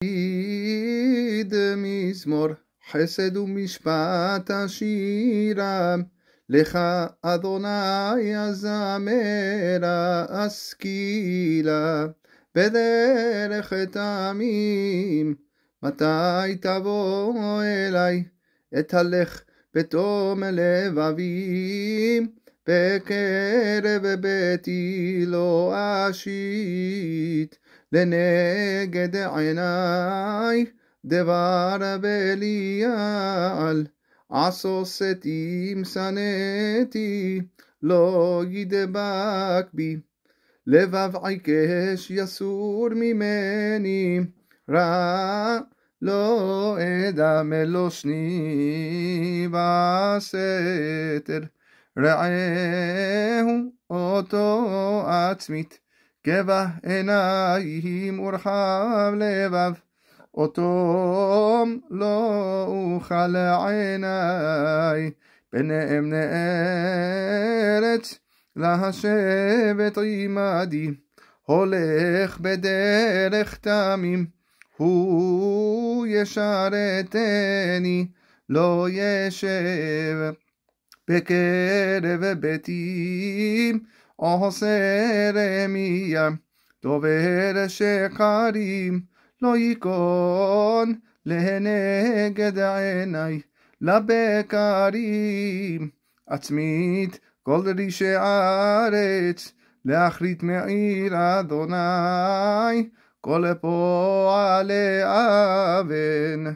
תגיד מזמור חסד ומשפט השירה לך אדוני הזמרה אסקילה בדרך תמים מתי תבוא אליי הלך בתום לבבים בקרב ביתי לא אשית, לנגד עיניי דבר בליעל, עשוסתים שנאתי, לא ידבק בי. לבב עיקש יסור ממני, רע לא אדם אלו לא שני בסתר. רעהו אותו עצמית, גבע עיניים ורחב לבב, אותו לא אוכל עיניי, פניהם נארץ, להשבת עמדי, הולך בדרך תמים, הוא ישרתני, לא ישב. בקרב ביתים עושה רמיה, דובר שקרים לא ייכון לנגד עיניי לבקרים. עצמית כל רישי ארץ להחליט מעיר אדוני כל פועלי אבן.